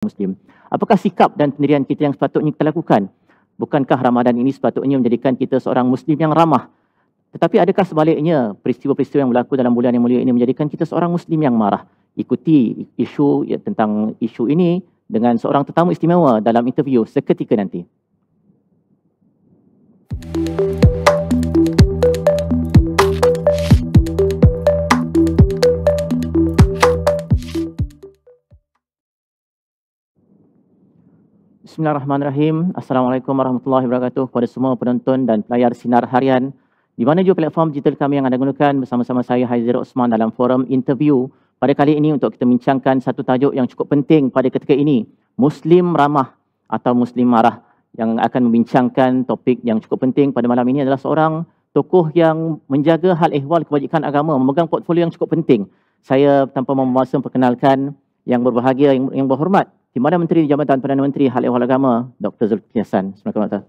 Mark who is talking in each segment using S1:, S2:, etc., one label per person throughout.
S1: Muslim. Apakah sikap dan pendirian kita yang sepatutnya kita lakukan? Bukankah Ramadan ini sepatutnya menjadikan kita seorang Muslim yang ramah? Tetapi adakah sebaliknya peristiwa-peristiwa yang berlaku dalam bulan yang mulia ini menjadikan kita seorang Muslim yang marah? Ikuti isu ya, tentang isu ini dengan seorang tetamu istimewa dalam interview seketika nanti. Thank you. Bismillahirrahmanirrahim. Assalamualaikum warahmatullahi wabarakatuh kepada semua penonton dan pelayar Sinar Harian. Di mana juga platform digital kami yang anda gunakan bersama-sama saya Haizir Osman dalam forum interview pada kali ini untuk kita bincangkan satu tajuk yang cukup penting pada ketika ini. Muslim Ramah atau Muslim Marah yang akan membincangkan topik yang cukup penting pada malam ini adalah seorang tokoh yang menjaga hal ehwal kebajikan agama memegang portfolio yang cukup penting. Saya tanpa membahasa memperkenalkan yang berbahagia, yang, yang berhormat Timbalan Menteri Jabatan Perdana Menteri Hal Ehwal Agama, Dr. Zulkifli Hasan.
S2: Assalamualaikum.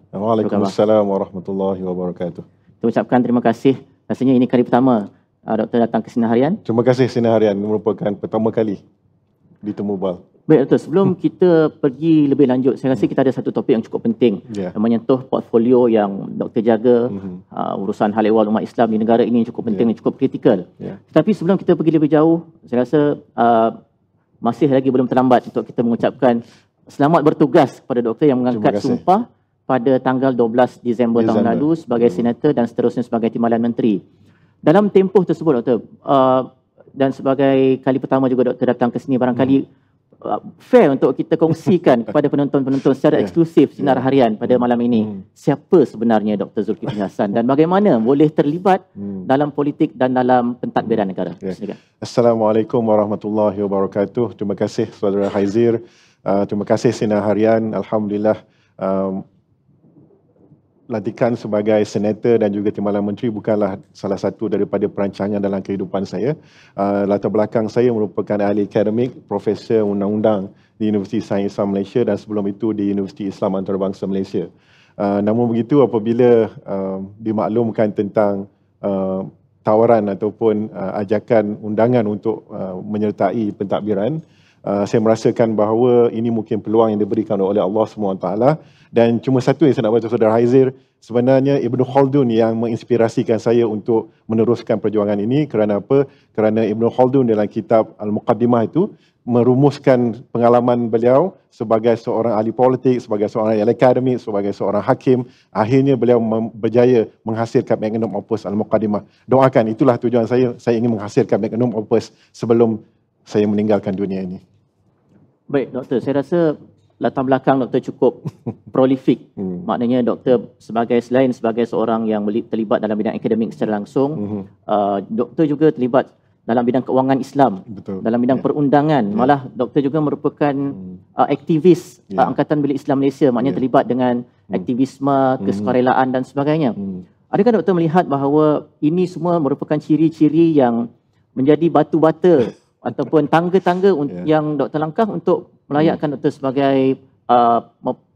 S2: Waalaikumsalam
S1: warahmatullahi wabarakatuh. Kita ucapkan terima kasih. Rasanya ini kali pertama uh, Dr. datang ke Sinar Harian. Terima kasih Sinar Harian. Ini merupakan pertama kali ditemu bal. Baik, Dr. Sebelum kita pergi lebih lanjut, saya rasa kita ada satu topik yang cukup penting. Yeah. Yang menyentuh portfolio yang Dr. jaga, mhm. uh, urusan hal ehwal umat Islam di negara ini cukup penting yeah. dan cukup kritikal. Yeah. Tetapi sebelum kita pergi lebih jauh, saya rasa uh, masih lagi belum terlambat untuk kita mengucapkan selamat bertugas kepada doktor yang mengangkat sumpah pada tanggal 12 Disember, Disember. tahun lalu sebagai hmm. senator dan seterusnya sebagai timbalan menteri. Dalam tempoh tersebut doktor uh, dan sebagai kali pertama juga doktor datang ke sini barangkali hmm. Uh, fair untuk kita kongsikan kepada penonton-penonton secara ya. eksklusif sinar hmm. harian pada malam ini. Hmm. Siapa sebenarnya Dr. Zulkifli Hasan dan bagaimana boleh terlibat hmm. dalam politik dan dalam pentadbiran negara?
S2: Okay. Ya. Assalamualaikum warahmatullahi wabarakatuh. Terima kasih saudara Haizir. Uh, terima kasih sinar harian. Alhamdulillah um, pelantikan sebagai senator dan juga timbalan menteri bukanlah salah satu daripada perancangan dalam kehidupan saya. Uh, latar belakang saya merupakan ahli akademik, profesor undang-undang di Universiti Sains Islam Malaysia dan sebelum itu di Universiti Islam Antarabangsa Malaysia. Uh, namun begitu apabila uh, dimaklumkan tentang uh, tawaran ataupun uh, ajakan undangan untuk uh, menyertai pentadbiran, uh, Uh, saya merasakan bahawa ini mungkin peluang yang diberikan oleh Allah SWT. Dan cuma satu yang saya nak baca saudara Haizir, sebenarnya Ibn Khaldun yang menginspirasikan saya untuk meneruskan perjuangan ini. Kerana apa? Kerana Ibn Khaldun dalam kitab Al-Muqaddimah itu merumuskan pengalaman beliau sebagai seorang ahli politik, sebagai seorang ahli akademik, sebagai seorang hakim. Akhirnya beliau berjaya menghasilkan magnum opus Al-Muqaddimah. Doakan, itulah tujuan saya. Saya ingin menghasilkan magnum opus sebelum saya meninggalkan dunia ini.
S1: Baik, doktor. Saya rasa latar belakang doktor cukup prolifik. Hmm. Maknanya doktor sebagai selain sebagai seorang yang terlibat dalam bidang akademik secara langsung, hmm. uh, doktor juga terlibat dalam bidang keuangan Islam, Betul. dalam bidang yeah. perundangan. Yeah. Malah doktor juga merupakan hmm. uh, aktivis yeah. uh, ya. Angkatan Bilik Islam Malaysia. Maknanya yeah. terlibat dengan hmm. aktivisme, hmm. kesukarelaan dan sebagainya. Hmm. Adakah doktor melihat bahawa ini semua merupakan ciri-ciri yang menjadi batu-bata ataupun tangga-tangga yeah. yang Dr. Langkah untuk melayakkan yeah. Hmm. Dr. sebagai uh,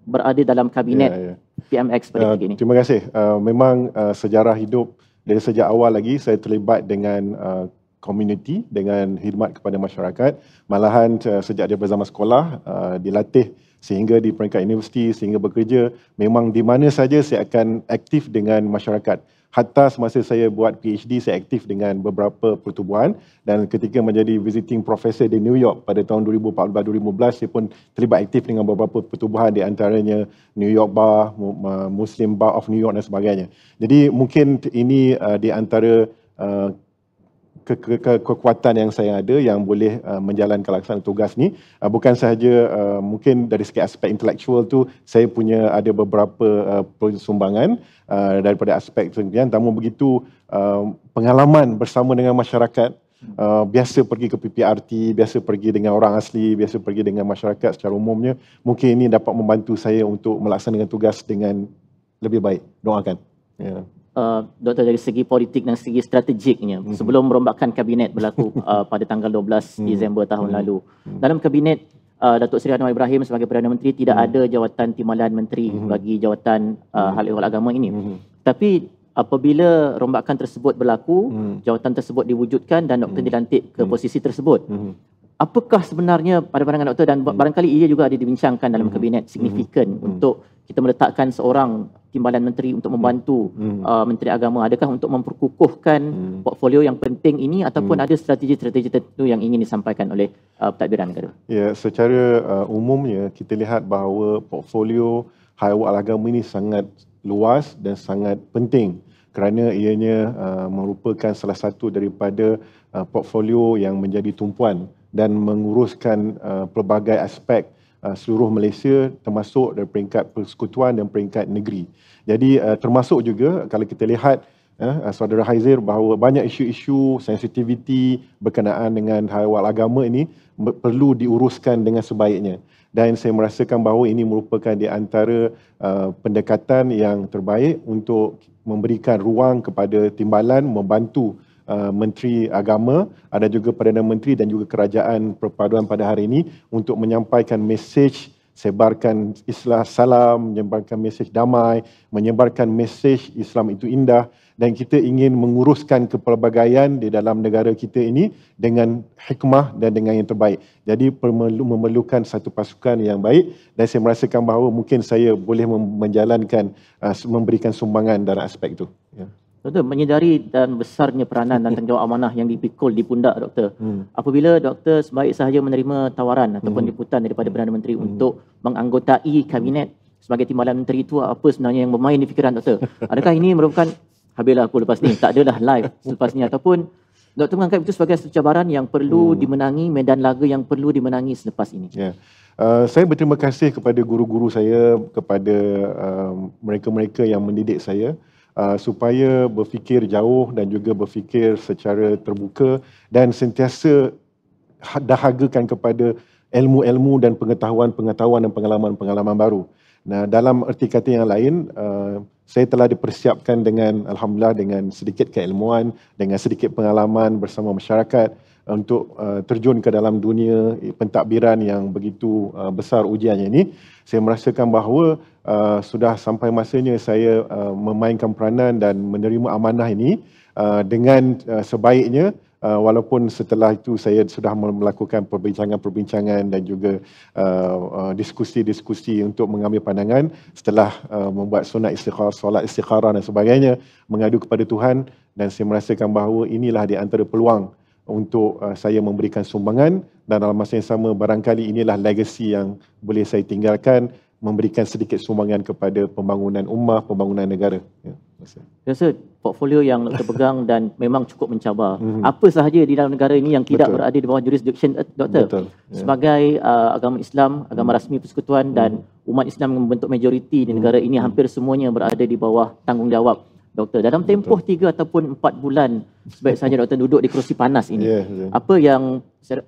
S1: berada dalam kabinet yeah, yeah. PMX pada hari uh, ini.
S2: Terima kasih. Uh, memang uh, sejarah hidup dari sejak awal lagi saya terlibat dengan uh, community dengan khidmat kepada masyarakat malahan uh, sejak dia berzaman sekolah uh, dilatih sehingga di peringkat universiti sehingga bekerja memang di mana saja saya akan aktif dengan masyarakat Hatta semasa saya buat PhD, saya aktif dengan beberapa pertubuhan dan ketika menjadi visiting professor di New York pada tahun 2014-2015, saya pun terlibat aktif dengan beberapa pertubuhan di antaranya New York Bar, Muslim Bar of New York dan sebagainya. Jadi mungkin ini uh, di antara uh, ke, ke, ke, kekuatan yang saya ada yang boleh uh, menjalankan laksana tugas ni uh, bukan sahaja uh, mungkin dari segi aspek intelektual tu saya punya ada beberapa uh, sumbangan uh, daripada aspek sendirian tamu begitu uh, pengalaman bersama dengan masyarakat Uh, biasa pergi ke PPRT, biasa pergi dengan orang asli, biasa pergi dengan masyarakat secara umumnya. Mungkin ini dapat membantu saya untuk melaksanakan tugas dengan lebih baik. Doakan. Yeah.
S1: Uh, doktor dari segi politik dan segi strategiknya hmm sebelum merombakkan kabinet berlaku uh, pada tanggal 12 hmm Disember tahun hmm lalu. Hmm. Dalam kabinet uh, Datuk Seri Anwar Ibrahim sebagai Perdana Menteri tidak hmm ada jawatan timbalan menteri hmm bagi jawatan uh, hmm. hal ehwal agama ini. hmm Tapi apabila rombakan tersebut berlaku, hmm jawatan tersebut diwujudkan dan doktor hmm dilantik ke hmm posisi tersebut. hmm Apakah sebenarnya pada pandangan doktor dan hmm. barangkali ia juga ada dibincangkan dalam kabinet signifikan mm-hmm. untuk kita meletakkan seorang timbalan menteri untuk membantu hmm. uh, menteri agama adakah untuk memperkukuhkan hmm. portfolio yang penting ini ataupun hmm. ada strategi-strategi tertentu yang ingin disampaikan oleh uh, pentadbiran negara
S2: ya secara uh, umumnya kita lihat bahawa portfolio haiwan agama ini sangat luas dan sangat penting kerana ianya uh, merupakan salah satu daripada uh, portfolio yang menjadi tumpuan dan menguruskan uh, pelbagai aspek uh, seluruh Malaysia termasuk dari peringkat persekutuan dan peringkat negeri. Jadi uh, termasuk juga kalau kita lihat uh, uh saudara Haizir bahawa banyak isu-isu sensitiviti berkenaan dengan hal hal agama ini perlu diuruskan dengan sebaiknya. Dan saya merasakan bahawa ini merupakan di antara uh, pendekatan yang terbaik untuk memberikan ruang kepada timbalan membantu uh, Menteri Agama, ada juga Perdana Menteri dan juga Kerajaan Perpaduan pada hari ini untuk menyampaikan mesej sebarkan Islam salam, menyebarkan mesej damai, menyebarkan mesej Islam itu indah dan kita ingin menguruskan kepelbagaian di dalam negara kita ini dengan hikmah dan dengan yang terbaik. Jadi memerlukan satu pasukan yang baik dan saya merasakan bahawa mungkin saya boleh menjalankan uh, memberikan sumbangan dalam aspek itu. Ya.
S1: Doktor, menyedari dan besarnya peranan dan tanggungjawab amanah yang dipikul di pundak doktor. Hmm. Apabila doktor sebaik sahaja menerima tawaran ataupun hmm. liputan daripada Perdana Menteri hmm. untuk menganggotai kabinet sebagai timbalan menteri itu apa sebenarnya yang bermain di fikiran doktor? Adakah ini merupakan habislah aku lepas ni, tak adalah live selepas ni ataupun doktor menganggap itu sebagai satu cabaran yang perlu hmm. dimenangi medan laga yang perlu dimenangi selepas ini?
S2: Ya. Yeah. Uh, saya berterima kasih kepada guru-guru saya, kepada uh, mereka-mereka uh, yang mendidik saya. Uh, supaya berfikir jauh dan juga berfikir secara terbuka dan sentiasa ha-, dahagakan kepada ilmu-ilmu dan pengetahuan-pengetahuan dan pengalaman-pengalaman baru. Nah, dalam erti kata yang lain, uh, saya telah dipersiapkan dengan alhamdulillah dengan sedikit keilmuan, dengan sedikit pengalaman bersama masyarakat untuk uh, terjun ke dalam dunia pentadbiran yang begitu uh, besar ujiannya ini, saya merasakan bahawa uh, sudah sampai masanya saya uh, memainkan peranan dan menerima amanah ini uh, dengan uh, sebaiknya uh, walaupun setelah itu saya sudah melakukan perbincangan-perbincangan dan juga uh, uh, diskusi-diskusi untuk mengambil pandangan setelah uh, membuat sunat istikhar, solat istikharah dan sebagainya mengadu kepada Tuhan dan saya merasakan bahawa inilah di antara peluang untuk uh, saya memberikan sumbangan dan dalam masa yang sama barangkali inilah legasi yang boleh saya tinggalkan memberikan sedikit sumbangan kepada pembangunan ummah, pembangunan negara. Ya.
S1: Rasa portfolio yang terpegang dan memang cukup mencabar. Mm-hmm. Apa sahaja di dalam negara ini yang tidak Betul. berada di bawah jurisdiction eh, doktor? Betul. Yeah. Sebagai uh, agama Islam, agama mm rasmi persekutuan dan mhm. umat Islam yang membentuk majoriti di negara mhm. ini hampir semuanya berada di bawah tanggungjawab doktor dalam tempoh Betul. 3 ataupun empat bulan sebaik sahaja doktor duduk di kerusi panas ini yeah, yeah. apa yang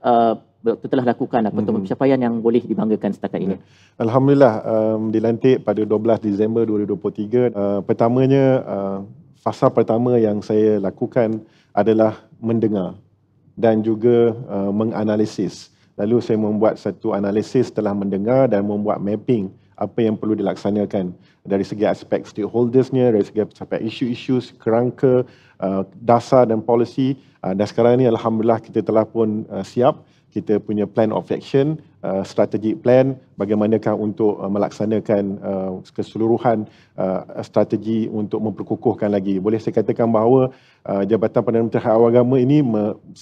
S1: uh, doktor telah lakukan apa mm-hmm. pencapaian yang boleh dibanggakan setakat
S2: ini ya. alhamdulillah um, dilantik pada 12 Disember 2023 uh, pertamanya uh, fasa pertama yang saya lakukan adalah mendengar dan juga uh, menganalisis lalu saya membuat satu analisis telah mendengar dan membuat mapping apa yang perlu dilaksanakan dari segi aspek stakeholdersnya, dari segi aspek isu-isu, kerangka, uh, dasar dan polisi. Uh, dan sekarang ini Alhamdulillah kita telah pun uh, siap kita punya plan of action uh, strategic plan bagaimanakah untuk uh, melaksanakan uh, keseluruhan uh, strategi untuk memperkukuhkan lagi boleh saya katakan bahawa uh, jabatan Perdana Menteri Hak Awal Agama ini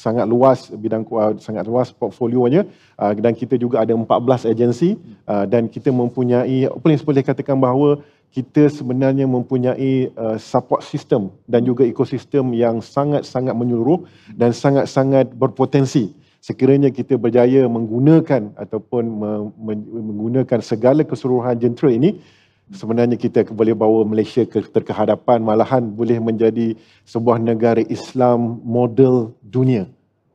S2: sangat luas bidang uh, sangat luas portfolionya uh, dan kita juga ada 14 agensi uh, dan kita mempunyai apa boleh katakan bahawa kita sebenarnya mempunyai uh, support system dan juga ekosistem yang sangat-sangat menyeluruh dan sangat-sangat berpotensi uh, sekiranya kita berjaya menggunakan ataupun menggunakan segala keseluruhan jentera ini sebenarnya kita boleh bawa Malaysia ke terkehadapan malahan boleh menjadi sebuah negara Islam model dunia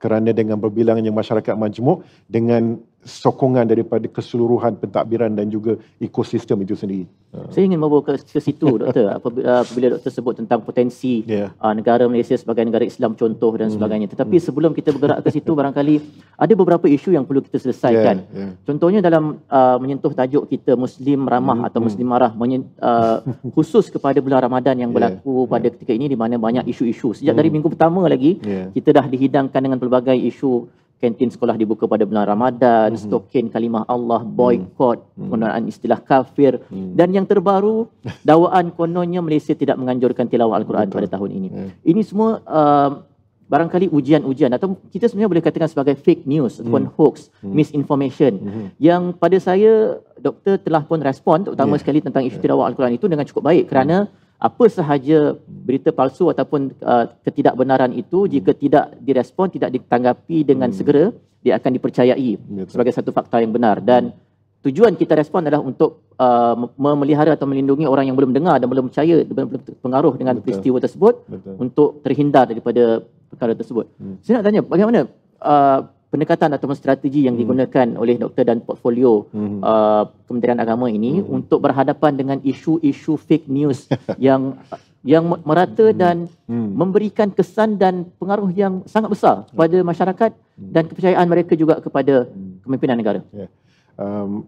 S2: kerana dengan berbilangnya masyarakat majmuk dengan sokongan daripada keseluruhan pentadbiran dan juga ekosistem itu sendiri Hmm. Saya ingin membawa ke, ke situ doktor apabila,
S1: apabila doktor sebut tentang potensi yeah. uh, negara Malaysia sebagai negara Islam contoh dan mm. sebagainya. Hmm. Tetapi mm. sebelum kita bergerak ke situ barangkali ada beberapa isu yang perlu kita selesaikan. Yeah. Yeah. Contohnya dalam uh, menyentuh tajuk kita Muslim ramah mm. atau hmm. Muslim marah menyen, uh, khusus kepada bulan Ramadan yang berlaku yeah. pada yeah. ketika ini di mana banyak isu-isu. Sejak mm. dari minggu pertama lagi yeah. kita dah dihidangkan dengan pelbagai isu kantin sekolah dibuka pada bulan Ramadan, mm-hmm. stokin kalimah Allah, boycott mm-hmm. Hmm. penggunaan istilah kafir mm. dan yang terbaru dakwaan kononnya Malaysia tidak menganjurkan tilawah al-Quran pada tahun ini. Yeah. Ini semua uh, barangkali ujian-ujian atau kita sebenarnya boleh katakan sebagai fake news mm. ataupun hoax, mm. misinformation mm-hmm. yang pada saya doktor telah pun respon terutama yeah. sekali tentang istilah ya. yeah. al-Quran itu dengan cukup baik kerana mm apa sahaja berita palsu ataupun uh, ketidakbenaran itu hmm. jika tidak direspon tidak ditanggapi dengan hmm. segera dia akan dipercayai Betul. sebagai satu fakta yang benar dan tujuan kita respon adalah untuk uh, memelihara atau melindungi orang yang belum dengar dan belum percaya belum pengaruh dengan Betul. peristiwa tersebut Betul. untuk terhindar daripada perkara tersebut hmm. saya nak tanya bagaimana uh, pendekatan atau strategi yang hmm. digunakan oleh doktor dan portfolio hmm. uh, Kementerian Agama ini hmm. untuk berhadapan dengan isu-isu fake news yang yang merata hmm. dan hmm. memberikan kesan dan pengaruh yang sangat besar hmm. kepada masyarakat hmm. dan kepercayaan mereka juga kepada kepimpinan negara.
S2: Yeah. Um,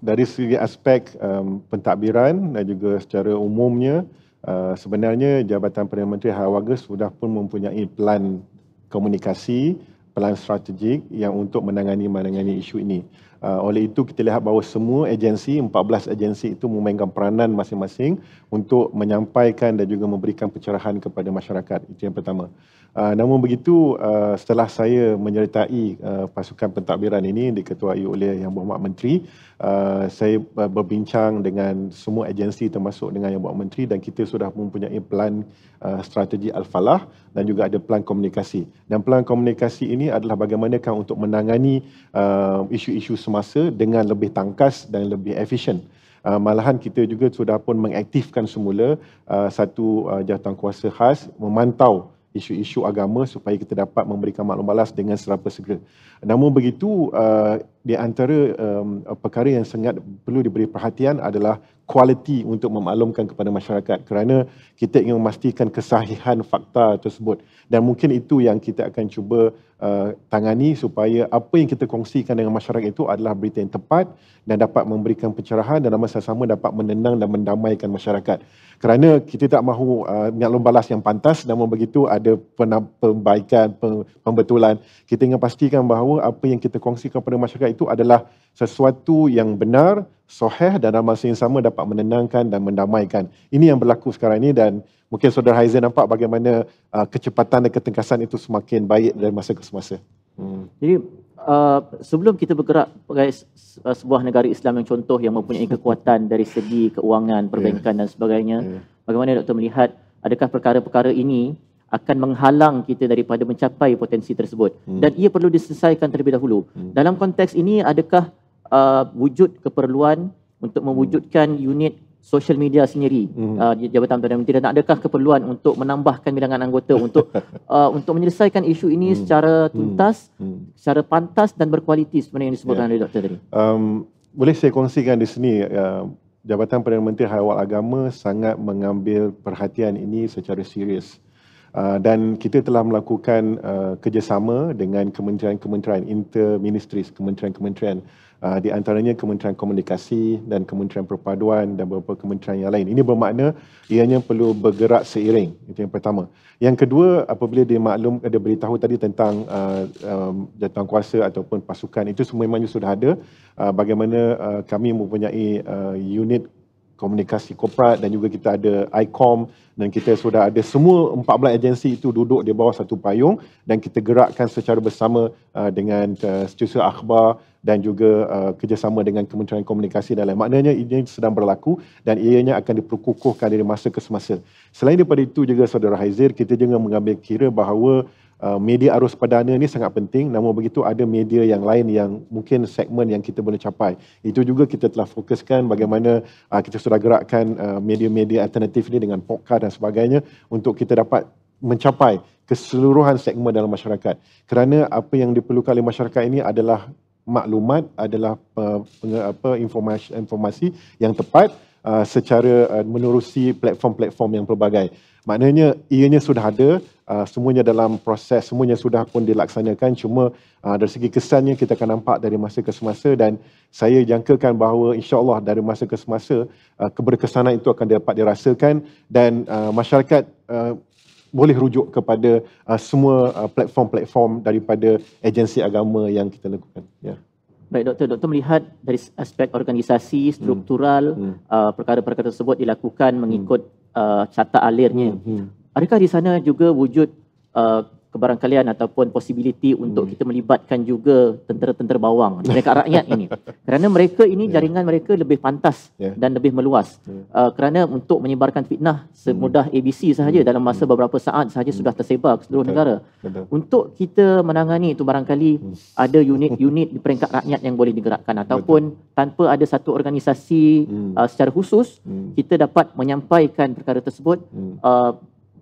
S2: dari segi aspek um, pentadbiran dan juga secara umumnya uh, sebenarnya Jabatan Perdana Menteri Harawaga sudah pun mempunyai plan komunikasi pelan strategik yang untuk menangani menangani isu ini. Uh, oleh itu kita lihat bahawa semua agensi 14 agensi itu memainkan peranan masing-masing untuk menyampaikan dan juga memberikan pencerahan kepada masyarakat. Itu yang pertama. Uh, namun begitu uh, setelah saya menyertai uh, pasukan pentadbiran ini diketuai oleh Yang Berhormat Menteri, Uh, saya uh, berbincang dengan semua agensi termasuk dengan yang buat menteri dan kita sudah mempunyai plan uh, strategi al-falah dan juga ada plan komunikasi. Dan plan komunikasi ini adalah bagaimana bagaimanakah untuk menangani uh, isu-isu semasa dengan lebih tangkas dan lebih efisien. Uh, malahan kita juga sudah pun mengaktifkan semula uh, satu uh, kuasa khas memantau isu-isu agama supaya kita dapat memberikan maklum balas dengan serapa segera. Namun begitu uh, di antara um, perkara yang sangat perlu diberi perhatian adalah kualiti untuk memaklumkan kepada masyarakat kerana kita ingin memastikan kesahihan fakta tersebut dan mungkin itu yang kita akan cuba uh, tangani supaya apa yang kita kongsikan dengan masyarakat itu adalah berita yang tepat dan dapat memberikan pencerahan dan dalam masa sama dapat menenang dan mendamaikan masyarakat kerana kita tak mahu uh, maklum balas yang pantas namun begitu ada pembaikan pembetulan kita ingin pastikan bahawa apa yang kita kongsikan kepada masyarakat itu adalah sesuatu yang benar, soheh dan dalam masa yang sama dapat menenangkan dan mendamaikan. Ini yang berlaku sekarang ini dan mungkin Saudara Haizan nampak bagaimana uh, kecepatan dan ketengkasan itu semakin baik dari masa ke semasa. Hmm. Jadi
S1: uh, sebelum kita bergerak sebagai uh, sebuah negara Islam yang contoh yang mempunyai kekuatan dari segi keuangan, perbankan yeah. dan sebagainya, yeah. bagaimana doktor melihat adakah perkara-perkara ini akan menghalang kita daripada mencapai potensi tersebut hmm. dan ia perlu diselesaikan terlebih dahulu. Hmm. Dalam konteks ini adakah uh, wujud keperluan untuk mewujudkan hmm. unit social media sendiri hmm. uh, Jabatan Perdana Menteri dan adakah keperluan untuk menambahkan bilangan anggota untuk uh, untuk menyelesaikan isu ini hmm. secara hmm. tuntas, hmm. secara pantas dan berkualiti sebenarnya yang disebutkan yeah. oleh doktor
S2: tadi? Um, boleh saya kongsikan di sini uh, Jabatan Perdana Menteri Hal Agama sangat mengambil perhatian ini secara serius. Uh, dan kita telah melakukan uh, kerjasama dengan kementerian-kementerian interministries, kementerian-kementerian uh, di antaranya Kementerian Komunikasi dan Kementerian Perpaduan dan beberapa kementerian yang lain. Ini bermakna ianya perlu bergerak seiring. Itu yang pertama. Yang kedua, apabila dia maklum ada beritahu tadi tentang uh, um, kuasa ataupun pasukan itu semua memang sudah ada uh, bagaimana uh, kami mempunyai uh, unit komunikasi korporat dan juga kita ada ICOM dan kita sudah ada semua 14 agensi itu duduk di bawah satu payung dan kita gerakkan secara bersama uh, dengan uh, setiausaha akhbar dan juga uh, kerjasama dengan Kementerian Komunikasi dan lain. Maknanya ini sedang berlaku dan ianya akan diperkukuhkan dari masa ke semasa. Selain daripada itu juga saudara Haizir, kita juga mengambil kira bahawa Uh, media arus perdana ni sangat penting namun begitu ada media yang lain yang mungkin segmen yang kita boleh capai itu juga kita telah fokuskan bagaimana uh, kita sudah gerakkan uh, media-media alternatif ni dengan podcast dan sebagainya untuk kita dapat mencapai keseluruhan segmen dalam masyarakat kerana apa yang diperlukan oleh masyarakat ini adalah maklumat adalah apa informasi yang tepat uh, secara uh, menerusi platform-platform yang pelbagai. Maknanya ianya sudah ada, uh, semuanya dalam proses, semuanya sudah pun dilaksanakan cuma uh, dari segi kesannya kita akan nampak dari masa ke semasa dan saya jangkakan bahawa insyaAllah dari masa ke semasa uh, keberkesanan itu akan dapat dirasakan dan uh, masyarakat uh, boleh rujuk kepada uh, semua uh, platform-platform daripada agensi agama yang kita lakukan. Yeah
S1: baik doktor doktor melihat dari aspek organisasi hmm. struktural perkara-perkara hmm. uh, tersebut dilakukan mengikut hmm. uh, carta alirnya hmm. hmm. adakah di sana juga wujud uh, kebarangkalian ataupun possibility untuk hmm. kita melibatkan juga tentera-tentera bawang dekat rakyat ini. Kerana mereka ini yeah. jaringan mereka lebih pantas yeah. dan lebih meluas. Yeah. Uh, kerana untuk menyebarkan fitnah semudah hmm. ABC sahaja hmm. dalam masa hmm. beberapa saat sahaja hmm. sudah tersebar ke seluruh negara. Betul. Untuk kita menangani itu barangkali hmm. ada unit-unit di peringkat rakyat yang boleh digerakkan ataupun Betul. tanpa ada satu organisasi hmm. uh, secara khusus hmm. kita dapat menyampaikan perkara tersebut hmm. uh,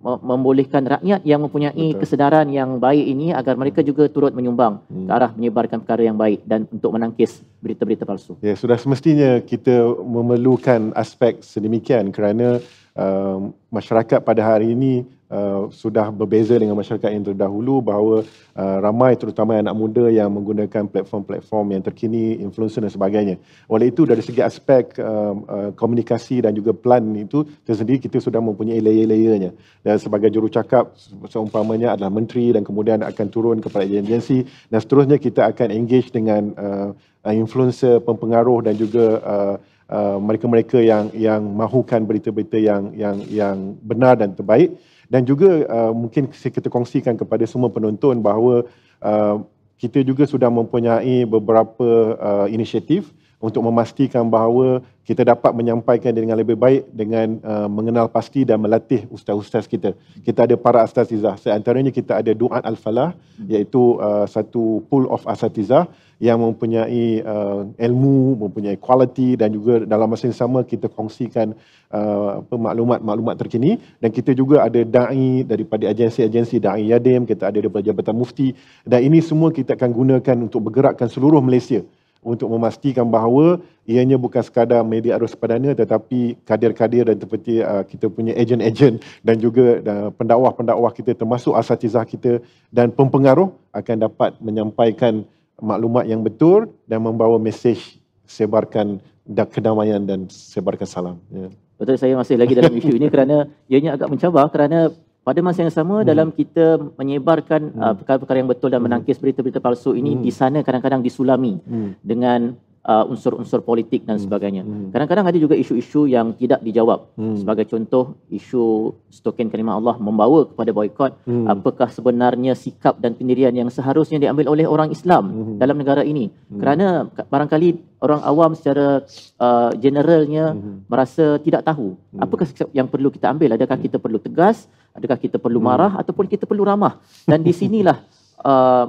S1: membolehkan rakyat yang mempunyai Betul. kesedaran yang baik ini agar mereka juga turut menyumbang hmm. ke arah menyebarkan perkara yang baik dan untuk menangkis berita-berita palsu.
S2: Ya, sudah semestinya kita memerlukan aspek sedemikian kerana uh, masyarakat pada hari ini uh, sudah berbeza dengan masyarakat yang terdahulu bahawa uh, ramai terutama anak muda yang menggunakan platform-platform yang terkini influencer dan sebagainya. Oleh itu dari segi aspek uh, uh, komunikasi dan juga plan itu tersendiri kita sudah mempunyai layer-layernya. Dan sebagai jurucakap seumpamanya adalah menteri dan kemudian akan turun kepada agensi dan seterusnya kita akan engage dengan uh, influencer pempengaruh dan juga uh, Uh, mereka-mereka yang yang mahukan berita-berita yang yang yang benar dan terbaik dan juga uh, mungkin kita kongsikan kepada semua penonton bahawa uh, kita juga sudah mempunyai beberapa uh, inisiatif untuk memastikan bahawa kita dapat menyampaikan dengan lebih baik dengan uh, mengenal pasti dan melatih ustaz-ustaz kita. Kita ada para astazizah. Seantaranya kita ada Duat Al-Falah hmm. iaitu uh, satu pool of astazizah yang mempunyai uh, ilmu, mempunyai kualiti dan juga dalam masa yang sama kita kongsikan uh, maklumat-maklumat terkini dan kita juga ada da'i daripada agensi-agensi da'i yadim, kita ada daripada Jabatan Mufti dan ini semua kita akan gunakan untuk bergerakkan seluruh Malaysia untuk memastikan bahawa ianya bukan sekadar media arus padana tetapi kadir-kadir dan seperti uh, kita punya ejen-ejen dan juga uh, pendakwah-pendakwah kita termasuk asatizah kita dan pempengaruh akan dapat menyampaikan maklumat yang betul dan membawa mesej sebarkan kedamaian dan sebarkan salam. Yeah. Betul saya masih lagi dalam isu ini kerana ianya agak
S1: mencabar kerana pada masa yang sama hmm. dalam kita menyebarkan hmm. uh, perkara-perkara yang betul dan menangkis berita-berita palsu ini hmm. di sana kadang-kadang disulami hmm. dengan uh, unsur-unsur politik dan hmm. sebagainya. Hmm. Kadang-kadang ada juga isu-isu yang tidak dijawab. Hmm. Sebagai contoh, isu stokin kalimah Allah membawa kepada boykot. Hmm. Apakah sebenarnya sikap dan pendirian yang seharusnya diambil oleh orang Islam hmm. dalam negara ini? Hmm. Kerana barangkali orang awam secara uh, generalnya hmm. merasa tidak tahu. Hmm. Apakah sikap yang perlu kita ambil? Adakah hmm. kita perlu tegas? Adakah kita perlu hmm. marah? Hmm. Ataupun kita perlu ramah? Dan di sinilah uh,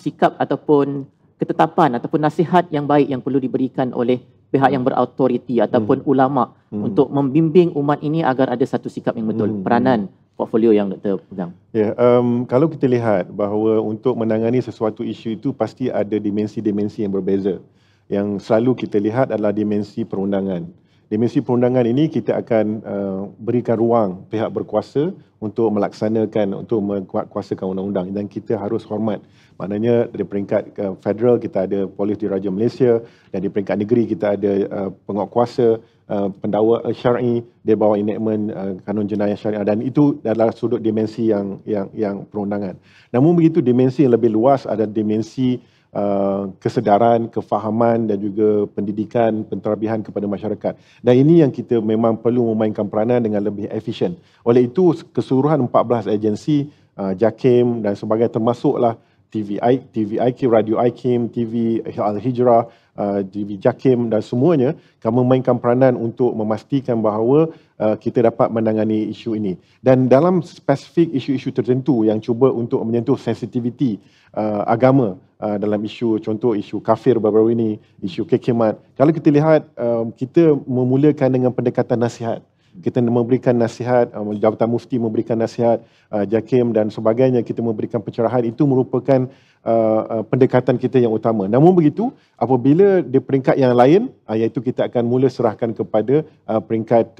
S1: sikap ataupun ketetapan ataupun nasihat yang baik yang perlu diberikan oleh pihak yang berautoriti ataupun hmm. ulama hmm. untuk membimbing umat ini agar ada satu sikap yang betul hmm. peranan portfolio yang doktor pegang.
S2: Ya, yeah, um, kalau kita lihat bahawa untuk menangani sesuatu isu itu pasti ada dimensi-dimensi yang berbeza. Yang selalu kita lihat adalah dimensi perundangan dimensi perundangan ini kita akan uh, berikan ruang pihak berkuasa untuk melaksanakan untuk menguatkuasakan undang-undang dan kita harus hormat maknanya dari peringkat uh, federal kita ada polis diraja Malaysia dan di peringkat negeri kita ada uh, penguatkuasa uh, pendakwa uh, syar'i dia bawa enactment uh, kanun jenayah syariah dan itu adalah sudut dimensi yang yang yang perundangan namun begitu dimensi yang lebih luas ada dimensi uh, kesedaran, kefahaman dan juga pendidikan, penterapihan kepada masyarakat. Dan ini yang kita memang perlu memainkan peranan dengan lebih efisien. Oleh itu, keseluruhan 14 agensi, uh, JAKIM dan sebagainya termasuklah TV, I, TV IQ, Radio IKIM, TV Al-Hijrah, uh, TV JAKIM dan semuanya, kami memainkan peranan untuk memastikan bahawa uh, kita dapat menangani isu ini. Dan dalam spesifik isu-isu tertentu yang cuba untuk menyentuh sensitiviti uh, agama uh, dalam isu contoh isu kafir baru-baru ini, isu kekemat. Kalau kita lihat um, kita memulakan dengan pendekatan nasihat kita memberikan nasihat, jawatan uh, Mufti memberikan nasihat, uh, JAKIM dan sebagainya, kita memberikan pencerahan, itu merupakan uh, pendekatan kita yang utama. Namun begitu, apabila di peringkat yang lain, iaitu kita akan mula serahkan kepada peringkat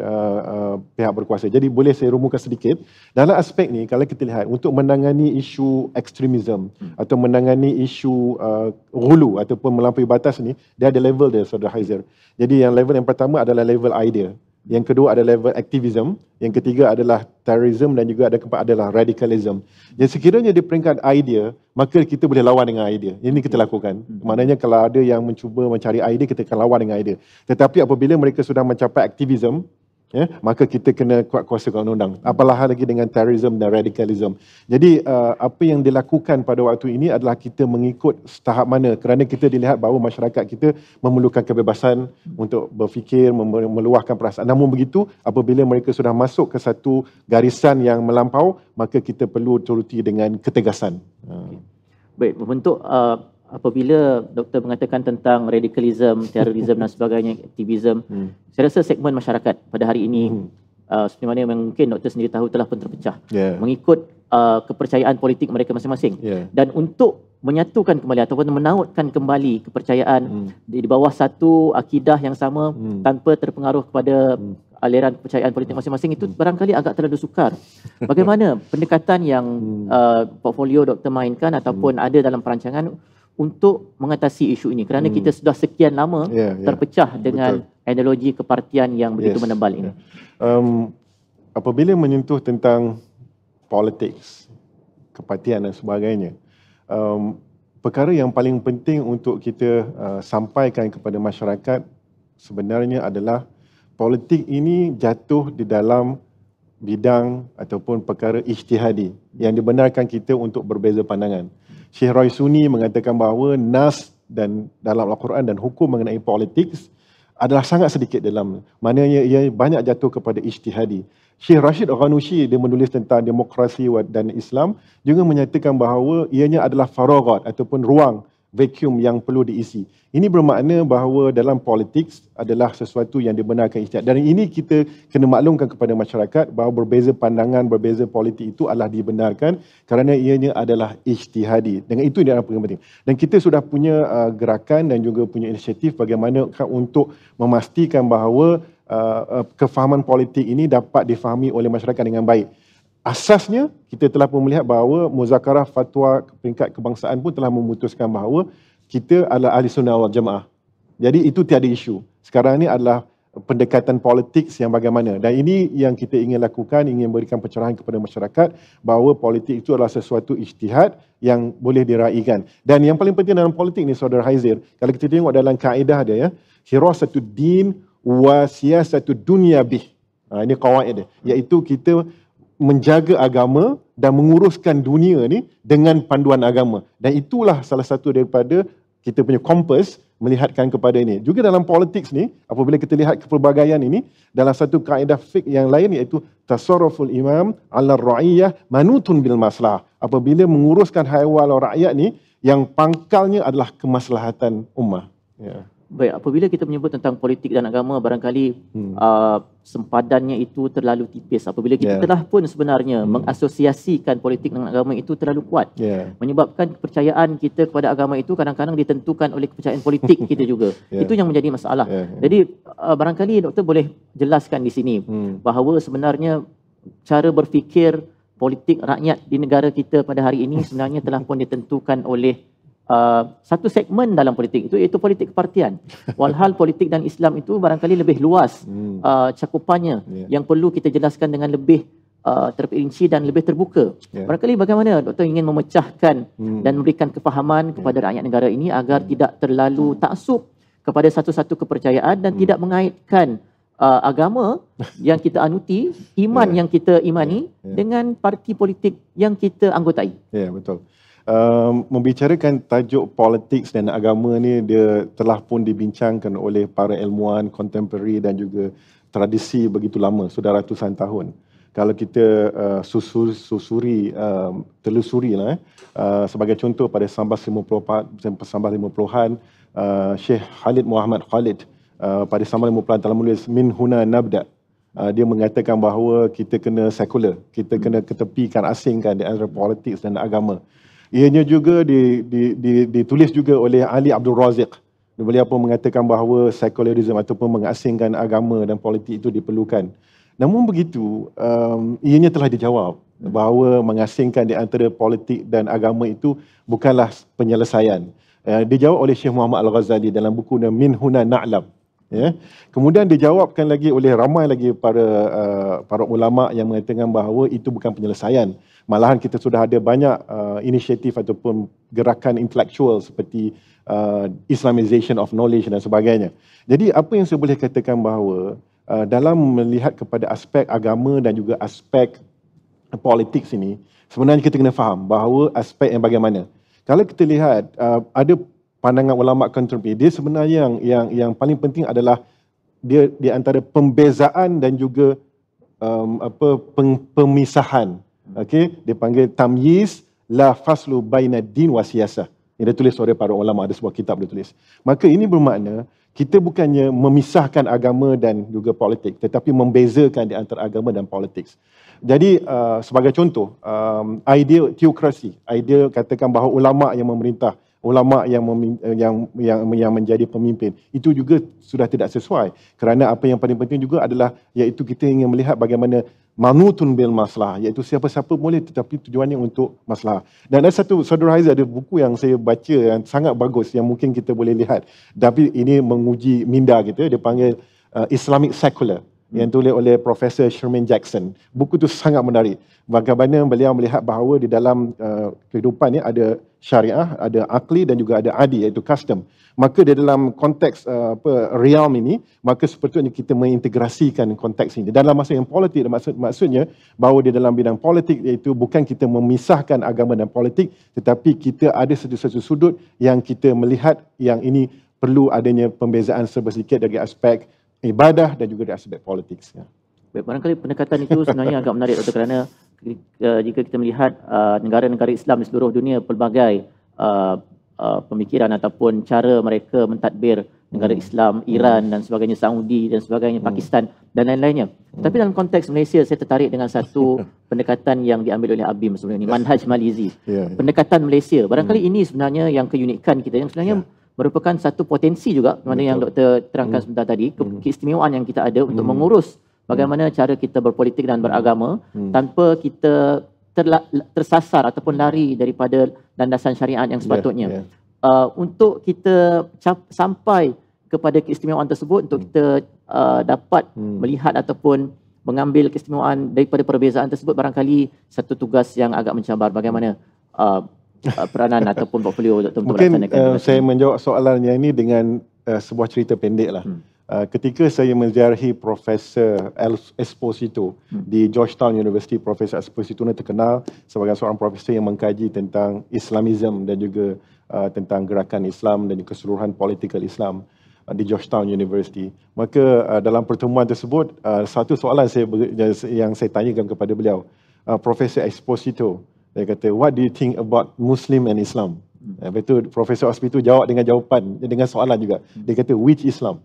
S2: pihak berkuasa. Jadi boleh saya rumuskan sedikit, dalam aspek ni, kalau kita lihat, untuk menangani isu ekstremisme hmm. atau menangani isu uh, ataupun melampaui batas ni, dia ada level dia, Saudara Haizir. Jadi yang level yang pertama adalah level idea yang kedua ada level aktivism, yang ketiga adalah terorism dan juga ada keempat adalah radikalism. Yang sekiranya di peringkat idea, maka kita boleh lawan dengan idea. Ini kita lakukan. Hmm. Maknanya kalau ada yang mencuba mencari idea, kita akan lawan dengan idea. Tetapi apabila mereka sudah mencapai aktivism, ya maka kita kena kuat kuasa undang-undang apalah hal lagi dengan terorisme dan radikalisme jadi uh, apa yang dilakukan pada waktu ini adalah kita mengikut tahap mana kerana kita dilihat bahawa masyarakat kita memerlukan kebebasan untuk berfikir meluahkan perasaan namun begitu apabila mereka sudah masuk ke satu garisan yang melampau maka kita perlu turuti dengan ketegasan okay. baik membentuk
S1: uh apabila doktor mengatakan tentang radikalisme, terorisme dan sebagainya, aktivisme, hmm. saya rasa segmen masyarakat pada hari ini hmm. uh, seperti mana yang mungkin doktor sendiri tahu telah pun terpecah yeah. mengikut uh, kepercayaan politik mereka masing-masing. Yeah. Dan untuk menyatukan kembali ataupun menautkan kembali kepercayaan hmm. di, bawah satu akidah yang sama hmm. tanpa terpengaruh kepada hmm. aliran kepercayaan politik masing-masing itu hmm. barangkali agak terlalu sukar. Bagaimana pendekatan yang hmm. uh, portfolio doktor mainkan ataupun hmm. ada dalam perancangan untuk mengatasi isu ini kerana hmm. kita sudah sekian lama yeah, yeah. terpecah dengan
S2: Betul. analogi kepartian yang begitu yes. menebal ini. Yeah. Um, apabila menyentuh tentang politics, kepartian dan sebagainya, um, perkara yang paling penting untuk kita uh, sampaikan kepada masyarakat sebenarnya adalah politik ini jatuh di dalam bidang ataupun perkara ijtihadi yang dibenarkan kita untuk berbeza pandangan. Syekh Roy Suni mengatakan bahawa nas dan dalam Al-Quran dan hukum mengenai politik adalah sangat sedikit dalam maknanya ia banyak jatuh kepada ijtihadi. Syekh Rashid Ghanushi dia menulis tentang demokrasi dan Islam juga menyatakan bahawa ianya adalah faragat ataupun ruang vacuum yang perlu diisi. Ini bermakna bahawa dalam politik adalah sesuatu yang dibenarkan istiadat. Dan ini kita kena maklumkan kepada masyarakat bahawa berbeza pandangan, berbeza politik itu adalah dibenarkan kerana ianya adalah istihadi. Dengan itu ini adalah perkara penting. Dan kita sudah punya uh, gerakan dan juga punya inisiatif bagaimana untuk memastikan bahawa uh, uh, kefahaman politik ini dapat difahami oleh masyarakat dengan baik asasnya kita telah pun melihat bahawa muzakarah fatwa peringkat kebangsaan pun telah memutuskan bahawa kita adalah ahli sunnah wal jamaah. Jadi itu tiada isu. Sekarang ini adalah pendekatan politik yang bagaimana. Dan ini yang kita ingin lakukan, ingin berikan pencerahan kepada masyarakat bahawa politik itu adalah sesuatu ijtihad yang boleh diraihkan. Dan yang paling penting dalam politik ni, Saudara Haizir, kalau kita tengok dalam kaedah dia, ya, hirah satu din wa siyah satu dunia bih. Ha, ini kawaid dia. Iaitu kita menjaga agama dan menguruskan dunia ni dengan panduan agama. Dan itulah salah satu daripada kita punya kompas melihatkan kepada ini. Juga dalam politik ni, apabila kita lihat keperbagaian ini, dalam satu kaedah fik yang lain iaitu tasarruful imam ala ra'iyah manutun bil maslah. Apabila menguruskan haiwal rakyat ni, yang pangkalnya adalah kemaslahatan ummah. Yeah.
S1: Baik, apabila kita menyebut tentang politik dan agama, barangkali hmm. uh, sempadannya itu terlalu tipis. Apabila kita yeah. telah pun sebenarnya hmm. mengasosiasikan politik dengan agama itu terlalu kuat. Yeah. Menyebabkan kepercayaan kita kepada agama itu kadang-kadang ditentukan oleh kepercayaan politik kita juga. Yeah. Itu yang menjadi masalah. Yeah. Jadi, uh, barangkali doktor boleh jelaskan di sini hmm. bahawa sebenarnya cara berfikir politik rakyat di negara kita pada hari ini sebenarnya telah pun ditentukan oleh uh, satu segmen dalam politik itu iaitu politik kepartian. Walhal politik dan Islam itu barangkali lebih luas hmm. uh, cakupannya yeah. yang perlu kita jelaskan dengan lebih uh, terperinci dan lebih terbuka. Yeah. Barangkali bagaimana doktor ingin memecahkan hmm. dan memberikan kefahaman kepada ya. rakyat negara ini agar hmm. tidak terlalu hmm. taksub kepada satu-satu kepercayaan dan hmm. tidak mengaitkan uh, agama yang kita anuti, iman yeah. yang kita imani yeah. Yeah. dengan parti politik yang kita anggotai.
S2: Ya, yeah, betul. Ehm, membicarakan tajuk politik dan agama ni dia telah pun dibincangkan oleh para ilmuwan contemporary dan juga tradisi begitu lama sudah ratusan tahun. Kalau kita uh, susur, susuri uh, telusuri lah eh. uh, sebagai contoh pada Sambas 54 Sambas 50-an uh, Syekh Khalid Muhammad Khalid uh, pada sambal 50-an telah menulis min huna nabda dia mengatakan bahawa kita kena sekular, kita kena ketepikan asingkan di antara politik dan agama. Ianya juga di, di, di, ditulis juga oleh Ali Abdul Razik. Beliau pun mengatakan bahawa sekularisme ataupun mengasingkan agama dan politik itu diperlukan. Namun begitu, um, ianya telah dijawab bahawa mengasingkan di antara politik dan agama itu bukanlah penyelesaian. Uh, dijawab oleh Syekh Muhammad Al-Ghazali dalam buku Minhuna Huna Na'lam. Na ya. Kemudian dijawabkan lagi oleh ramai lagi para uh, para ulama yang mengatakan bahawa itu bukan penyelesaian. Malahan kita sudah ada banyak uh, inisiatif ataupun gerakan intelektual seperti uh, Islamization of knowledge dan sebagainya. Jadi apa yang saya boleh katakan bahawa uh, dalam melihat kepada aspek agama dan juga aspek politik sini, sebenarnya kita kena faham bahawa aspek yang bagaimana. Kalau kita lihat uh, ada pandangan ulama kontemporari dia sebenarnya yang yang yang paling penting adalah dia di antara pembezaan dan juga um, apa peng, pemisahan okey dia panggil tamyiz la faslu baina din wa siyasah ini ditulis oleh para ulama ada sebuah kitab dia tulis maka ini bermakna kita bukannya memisahkan agama dan juga politik tetapi membezakan di antara agama dan politik jadi uh, sebagai contoh um, idea teokrasi idea katakan bahawa ulama yang memerintah ulama yang, eh, yang yang yang menjadi pemimpin itu juga sudah tidak sesuai kerana apa yang paling penting juga adalah iaitu kita ingin melihat bagaimana manutun bil maslah iaitu siapa-siapa boleh tetapi tujuannya untuk maslah dan ada satu saudara Haiz ada buku yang saya baca yang sangat bagus yang mungkin kita boleh lihat tapi ini menguji minda kita dia panggil uh, Islamic Secular Hmm. yang tulis oleh Profesor Sherman Jackson. Buku itu sangat menarik. Bagaimana beliau melihat bahawa di dalam uh, kehidupan ini ada syariah, ada akli dan juga ada adi iaitu custom. Maka di dalam konteks uh, apa realm ini, maka sepatutnya kita mengintegrasikan konteks ini. Dan Dalam masa yang politik, maksud, maksudnya bahawa di dalam bidang politik iaitu bukan kita memisahkan agama dan politik tetapi kita ada satu-satu sudut yang kita melihat yang ini perlu adanya pembezaan sebesar dari aspek ibadah dan juga dari aspek politik. Ya.
S1: Baik, barangkali pendekatan itu sebenarnya agak menarik Dr. kerana eh, jika kita melihat eh, negara-negara uh, Islam di seluruh dunia pelbagai uh, uh, pemikiran ataupun cara mereka mentadbir negara hmm. Islam, Iran hmm. dan sebagainya, Saudi dan sebagainya, hmm. Pakistan dan lain-lainnya. Hmm. Tapi dalam konteks Malaysia, saya tertarik dengan satu pendekatan yang diambil oleh Abim sebenarnya ini, Manhaj Malizi. Yeah, yeah. Pendekatan Malaysia. Barangkali hmm. ini sebenarnya yang keunikan kita yang sebenarnya yeah merupakan satu potensi juga mana yang doktor terangkan hmm. sebentar tadi hmm. keistimewaan yang kita ada untuk hmm. mengurus hmm. bagaimana hmm. cara kita berpolitik dan beragama hmm. tanpa kita terla- tersasar ataupun lari daripada landasan syariat yang ya, sepatutnya yeah, yeah. Uh, untuk kita cap- sampai kepada keistimewaan tersebut untuk kita uh, dapat hmm. melihat ataupun mengambil keistimewaan daripada perbezaan tersebut barangkali satu tugas yang agak mencabar bagaimana uh, Uh, peranan ataupun portfolio untuk teman-teman Mungkin, uh, saya
S2: menjawab soalan yang ini dengan uh, sebuah cerita pendek lah. Hmm. Uh, ketika saya menziarahi Profesor Esposito hmm. di Georgetown University, Profesor Esposito ini terkenal sebagai seorang profesor yang mengkaji tentang Islamism dan juga uh, tentang gerakan Islam dan keseluruhan political Islam uh, di Georgetown University. Maka uh, dalam pertemuan tersebut, uh, satu soalan saya, yang saya tanyakan kepada beliau, uh, Profesor Esposito, dia kata, what do you think about Muslim and Islam? Hmm. Eh, lepas tu, Profesor Osby tu jawab dengan jawapan, dengan soalan juga. Hmm. Dia kata, which Islam?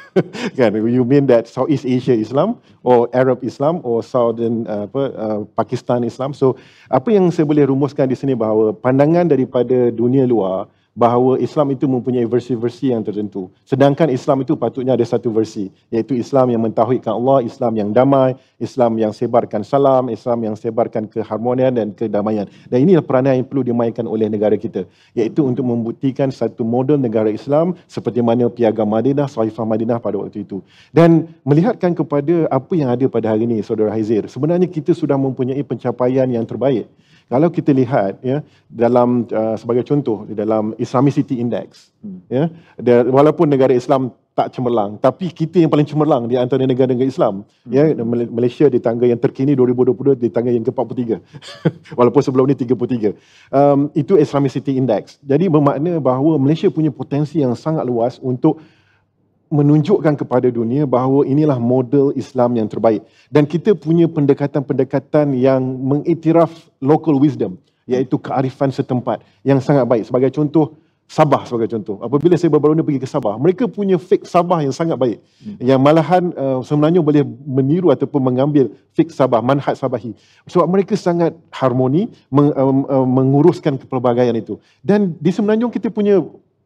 S2: kan, you mean that Southeast Asia Islam or Arab Islam or Southern uh, apa, uh, Pakistan Islam? So, apa yang saya boleh rumuskan di sini bahawa pandangan daripada dunia luar, bahawa Islam itu mempunyai versi-versi yang tertentu. Sedangkan Islam itu patutnya ada satu versi, iaitu Islam yang mentauhidkan Allah, Islam yang damai, Islam yang sebarkan salam, Islam yang sebarkan keharmonian dan kedamaian. Dan ini adalah peranan yang perlu dimainkan oleh negara kita, iaitu untuk membuktikan satu model negara Islam seperti mana Piagam Madinah, Sahifah Madinah pada waktu itu. Dan melihatkan kepada apa yang ada pada hari ini, Saudara Haizir, sebenarnya kita sudah mempunyai pencapaian yang terbaik. Kalau kita lihat ya dalam uh, sebagai contoh di dalam Islamicity Index hmm. ya dia, walaupun negara Islam tak cemerlang tapi kita yang paling cemerlang di antara negara-negara Islam hmm. ya Malaysia di tangga yang terkini 2022 di tangga yang ke-43 walaupun sebelum ni 33 um, itu Islamicity Index jadi bermakna bahawa Malaysia punya potensi yang sangat luas untuk menunjukkan kepada dunia bahawa inilah model Islam yang terbaik. Dan kita punya pendekatan-pendekatan yang mengiktiraf local wisdom, iaitu kearifan setempat yang sangat baik. Sebagai contoh, Sabah sebagai contoh. Apabila saya baru-baru ini pergi ke Sabah, mereka punya fake Sabah yang sangat baik. Hmm. Yang malahan uh, eh, sebenarnya boleh meniru ataupun mengambil fake Sabah, manhaj Sabahi. Sebab mereka sangat harmoni meng, uh, uh, menguruskan kepelbagaian itu. Dan di Semenanjung kita punya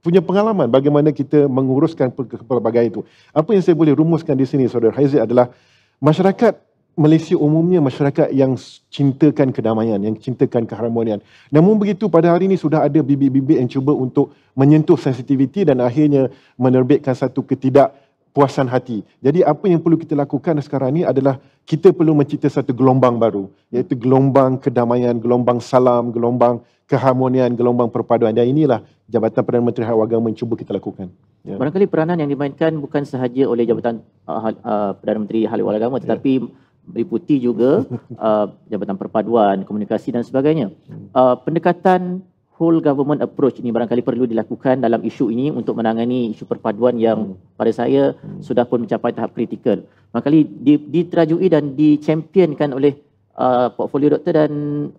S2: punya pengalaman bagaimana kita menguruskan pelbagai itu. Apa yang saya boleh rumuskan di sini Saudara Haizid adalah masyarakat Malaysia umumnya masyarakat yang cintakan kedamaian, yang cintakan keharmonian. Namun begitu pada hari ini sudah ada bibit-bibit yang cuba untuk menyentuh sensitiviti dan akhirnya menerbitkan satu ketidak puasan hati. Jadi apa yang perlu kita lakukan sekarang ni adalah kita perlu mencipta satu gelombang baru iaitu gelombang kedamaian, gelombang salam, gelombang keharmonian, gelombang perpaduan. Dan inilah Jabatan Perdana Menteri Hal Wagang mencuba kita lakukan. Ya. Barangkali
S1: peranan yang dimainkan bukan sahaja oleh Jabatan uh, uh, Perdana Menteri Hal Ehwal Agama tetapi ya. meliputi juga uh, Jabatan Perpaduan, Komunikasi dan sebagainya. Hmm. Uh, pendekatan whole government approach ini barangkali perlu dilakukan dalam isu ini untuk menangani isu perpaduan yang hmm. pada saya hmm. sudah pun mencapai
S2: tahap kritikal.
S1: Barangkali diterajui dan dicampionkan oleh uh, portfolio doktor dan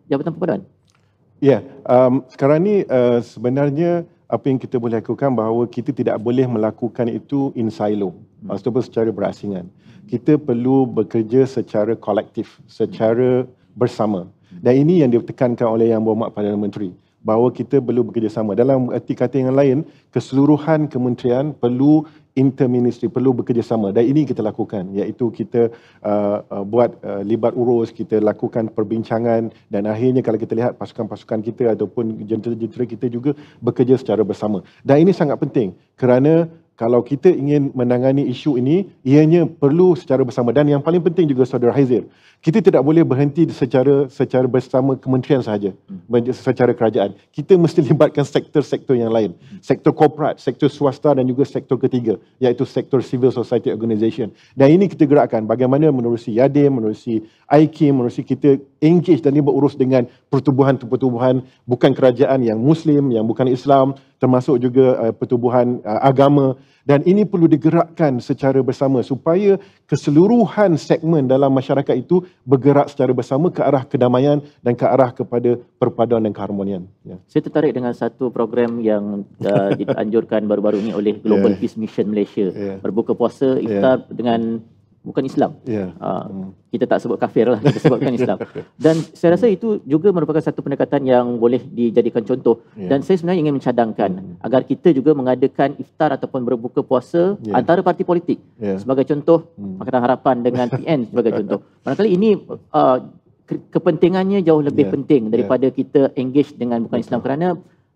S1: Jabatan Perpaduan.
S2: Ya, yeah. um, sekarang ni uh, sebenarnya apa yang kita boleh lakukan bahawa kita tidak boleh melakukan itu in silo hmm. secara berasingan. Kita perlu bekerja secara kolektif, secara bersama. Dan ini yang ditekankan oleh Yang Berhormat Perdana Menteri bahawa kita perlu bekerjasama. Dalam erti kata yang lain, keseluruhan kementerian perlu interministry, perlu bekerjasama. Dan ini kita lakukan, iaitu kita uh, uh, buat uh, libat urus, kita lakukan perbincangan dan akhirnya kalau kita lihat pasukan-pasukan kita ataupun jentera-jentera kita juga bekerja secara bersama. Dan ini sangat penting kerana kalau kita ingin menangani isu ini, ianya perlu secara bersama. Dan yang paling penting juga, Saudara Haizir, kita tidak boleh berhenti secara secara bersama kementerian sahaja, hmm. secara kerajaan. Kita mesti libatkan sektor-sektor yang lain. Hmm. Sektor korporat, sektor swasta dan juga sektor ketiga, iaitu sektor civil society organisation. Dan ini kita gerakkan bagaimana menerusi YADE, menerusi IK, menerusi kita engage dan ini berurus dengan pertubuhan-pertubuhan bukan kerajaan yang Muslim, yang bukan Islam, termasuk juga uh, pertubuhan uh, agama dan ini perlu digerakkan secara bersama supaya keseluruhan segmen dalam masyarakat itu bergerak secara bersama ke arah kedamaian dan ke arah kepada perpaduan dan keharmonian. Yeah.
S1: Saya tertarik dengan satu program yang uh, dianjurkan baru-baru ini oleh Global yeah. Peace Mission Malaysia yeah. berbuka puasa iftar yeah. dengan bukan Islam. Yeah. Ya. Uh, hmm. Kita tak sebut kafir lah, kita sebutkan Islam. Dan saya rasa itu juga merupakan satu pendekatan yang boleh dijadikan contoh. Yeah. Dan saya sebenarnya ingin mencadangkan hmm. agar kita juga mengadakan iftar ataupun berbuka puasa yeah. antara parti politik. Yeah. Sebagai contoh, hmm. Makanan Harapan dengan PN sebagai contoh. Barangkali ini uh, ke- kepentingannya jauh lebih yeah. penting ya. daripada yeah. kita engage dengan bukan Islam kerana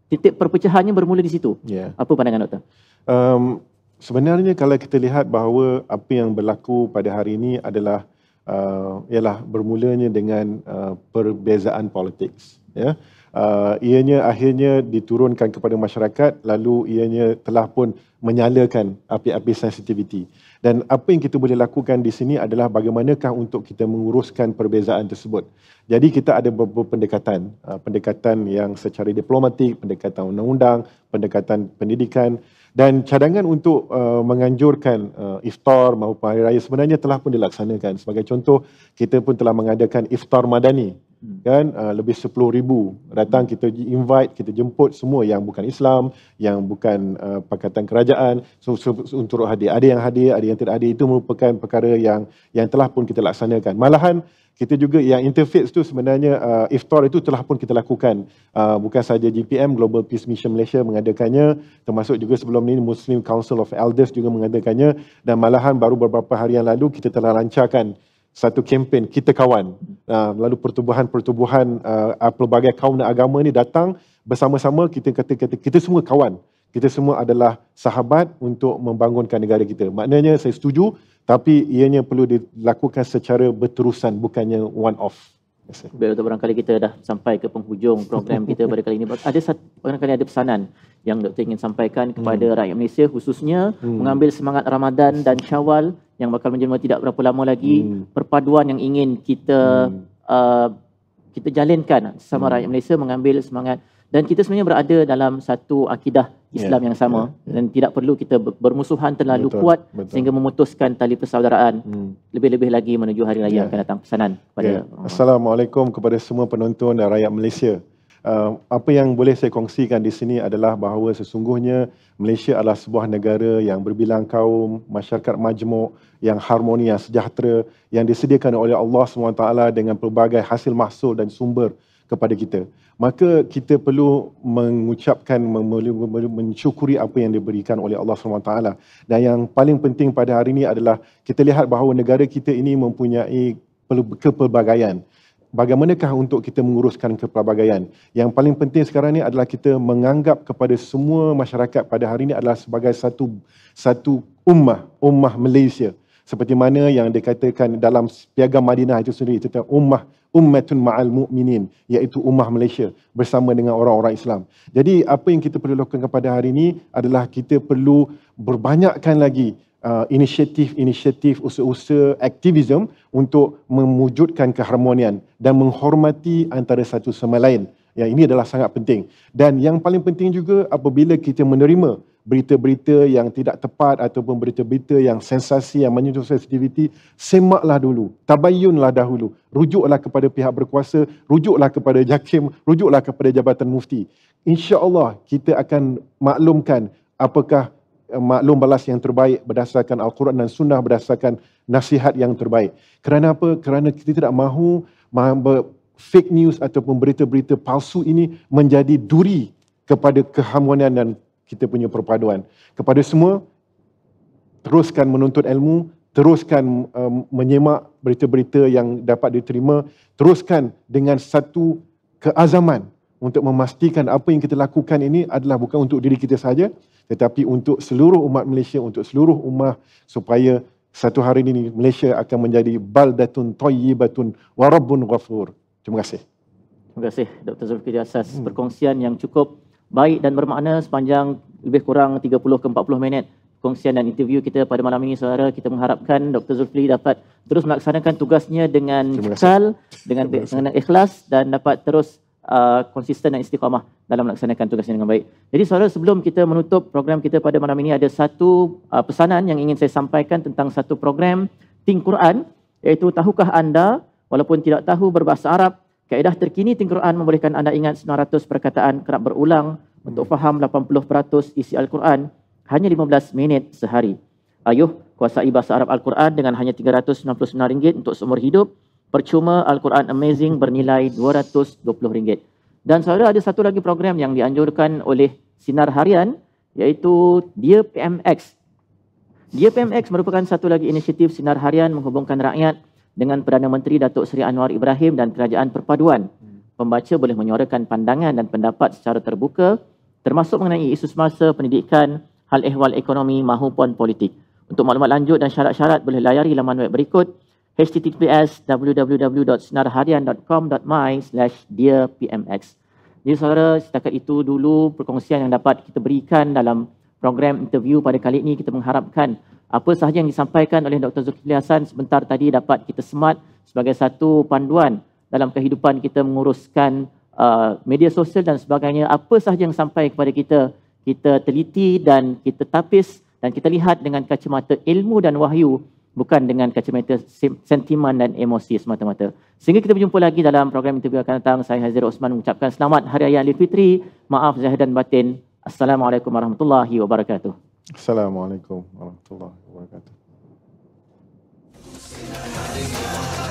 S1: titik perpecahannya bermula
S2: di situ. Yeah. Apa pandangan doktor? Um, sebenarnya kalau kita lihat bahawa apa yang berlaku pada hari ini adalah uh, ialah bermulanya dengan uh, perbezaan politik ya uh, ianya akhirnya diturunkan kepada masyarakat lalu ianya telah pun menyalakan api-api sensitiviti dan apa yang kita boleh lakukan di sini adalah bagaimanakah untuk kita menguruskan perbezaan tersebut. Jadi kita ada beberapa pendekatan, uh, pendekatan yang secara diplomatik, pendekatan undang-undang, pendekatan pendidikan dan cadangan untuk uh, menganjurkan uh, iftar maupun hari raya sebenarnya telah pun dilaksanakan sebagai contoh kita pun telah mengadakan iftar madani hmm. kan uh, lebih ribu datang kita invite kita jemput semua yang bukan Islam yang bukan uh, pakatan kerajaan so, so, so untuk hadir ada yang hadir ada yang tidak hadir itu merupakan perkara yang yang telah pun kita laksanakan malahan kita juga yang interface tu sebenarnya uh, iftar itu telah pun kita lakukan uh, bukan saja GPM Global Peace Mission Malaysia mengadakannya termasuk juga sebelum sebelum ini Muslim Council of Elders juga mengadakannya dan malahan baru beberapa hari yang lalu kita telah lancarkan satu kempen kita kawan ah, lalu pertubuhan-pertubuhan ah, pelbagai kaum dan agama ni datang bersama-sama kita kata kata kita semua kawan kita semua adalah sahabat untuk membangunkan negara kita maknanya saya setuju tapi ianya perlu dilakukan secara berterusan bukannya one off Baik,
S1: Dr. Barangkali kita dah sampai ke penghujung program kita pada kali ini. Ada satu, barangkali ada pesanan yang Dr. ingin sampaikan kepada hmm. rakyat Malaysia khususnya hmm. mengambil semangat Ramadan dan Syawal yang bakal menjelma tidak berapa lama lagi. Hmm. Perpaduan yang ingin kita hmm. Uh, kita jalinkan sama hmm. rakyat Malaysia mengambil semangat dan kita sebenarnya berada dalam satu akidah Islam yeah. yang sama yeah. Yeah. dan tidak perlu kita bermusuhan terlalu Betul. kuat Betul. sehingga memutuskan tali persaudaraan hmm. lebih-lebih lagi menuju hari raya yeah. akan datang pesanan kepada yeah.
S2: Assalamualaikum kepada semua penonton dan rakyat Malaysia Uh, apa yang boleh saya kongsikan di sini adalah bahawa sesungguhnya Malaysia adalah sebuah negara yang berbilang kaum, masyarakat majmuk, yang harmoni, yang sejahtera, yang disediakan oleh Allah SWT dengan pelbagai hasil mahsul dan sumber kepada kita. Maka kita perlu mengucapkan, mencukuri apa yang diberikan oleh Allah SWT. Dan yang paling penting pada hari ini adalah kita lihat bahawa negara kita ini mempunyai kepelbagaian bagaimanakah untuk kita menguruskan kepelbagaian. Yang paling penting sekarang ini adalah kita menganggap kepada semua masyarakat pada hari ini adalah sebagai satu satu ummah, ummah Malaysia. Seperti mana yang dikatakan dalam piagam Madinah itu sendiri tentang ummah ummatun ma'al mu'minin iaitu ummah Malaysia bersama dengan orang-orang Islam. Jadi apa yang kita perlu lakukan kepada hari ini adalah kita perlu berbanyakkan lagi uh, inisiatif-inisiatif usaha-usaha aktivisme untuk memujudkan keharmonian dan menghormati antara satu sama lain. Ya, ini adalah sangat penting. Dan yang paling penting juga apabila kita menerima berita-berita yang tidak tepat ataupun berita-berita yang sensasi yang menyentuh sensitiviti, semaklah dulu, tabayunlah dahulu, rujuklah kepada pihak berkuasa, rujuklah kepada jakim, rujuklah kepada jabatan mufti. Insya-Allah kita akan maklumkan apakah Eh, maklum balas yang terbaik berdasarkan Al-Quran dan Sunnah berdasarkan nasihat yang terbaik. Kerana apa? Kerana kita tidak mahu fake news ataupun berita-berita palsu ini menjadi duri kepada kehamuanan dan kita punya perpaduan. Kepada semua, teruskan menuntut ilmu, teruskan um, menyemak berita-berita yang dapat diterima, teruskan dengan satu keazaman untuk memastikan apa yang kita lakukan ini adalah bukan untuk diri kita saja, tetapi untuk seluruh umat Malaysia, untuk seluruh umat supaya satu hari ini Malaysia akan menjadi baldatun tayyibatun warabbun ghafur. Terima kasih.
S1: Terima kasih Dr. Zulfikri Asas. Hmm. Perkongsian yang cukup baik dan bermakna sepanjang lebih kurang 30 ke 40 minit kongsian dan interview kita pada malam ini saudara kita mengharapkan Dr. Zulfli dapat terus melaksanakan tugasnya dengan cekal, dengan, dengan ikhlas dan dapat terus Uh, konsisten dan istiqamah dalam melaksanakan tugasnya dengan baik. Jadi saudara sebelum kita menutup program kita pada malam ini ada satu uh, pesanan yang ingin saya sampaikan tentang satu program Think Quran iaitu tahukah anda walaupun tidak tahu berbahasa Arab kaedah terkini Think Quran membolehkan anda ingat 900 perkataan kerap berulang hmm. untuk faham 80% isi Al-Quran hanya 15 minit sehari. Ayuh kuasai bahasa Arab Al-Quran dengan hanya RM399 untuk seumur hidup. Percuma Al-Quran Amazing bernilai RM220. Dan saudara ada satu lagi program yang dianjurkan oleh Sinar Harian iaitu Dia PMX. Dia PMX merupakan satu lagi inisiatif Sinar Harian menghubungkan rakyat dengan Perdana Menteri Datuk Seri Anwar Ibrahim dan Kerajaan Perpaduan. Pembaca boleh menyuarakan pandangan dan pendapat secara terbuka termasuk mengenai isu semasa, pendidikan, hal ehwal ekonomi mahupun politik. Untuk maklumat lanjut dan syarat-syarat boleh layari laman web berikut https www.sinarharian.com.my slash dearpmx. Jadi saudara, setakat itu dulu perkongsian yang dapat kita berikan dalam program interview pada kali ini. Kita mengharapkan apa sahaja yang disampaikan oleh Dr. Zulkifli Hassan sebentar tadi dapat kita semat sebagai satu panduan dalam kehidupan kita menguruskan uh, media sosial dan sebagainya. Apa sahaja yang sampai kepada kita, kita teliti dan kita tapis dan kita lihat dengan kacamata ilmu dan wahyu bukan dengan kacamata sentimen dan emosi semata-mata. Sehingga kita berjumpa lagi dalam program interview akan datang. Saya Hazir Osman mengucapkan selamat Hari Raya Idul Fitri. Maaf Zahir dan Batin. Assalamualaikum warahmatullahi wabarakatuh.
S2: Assalamualaikum warahmatullahi wabarakatuh.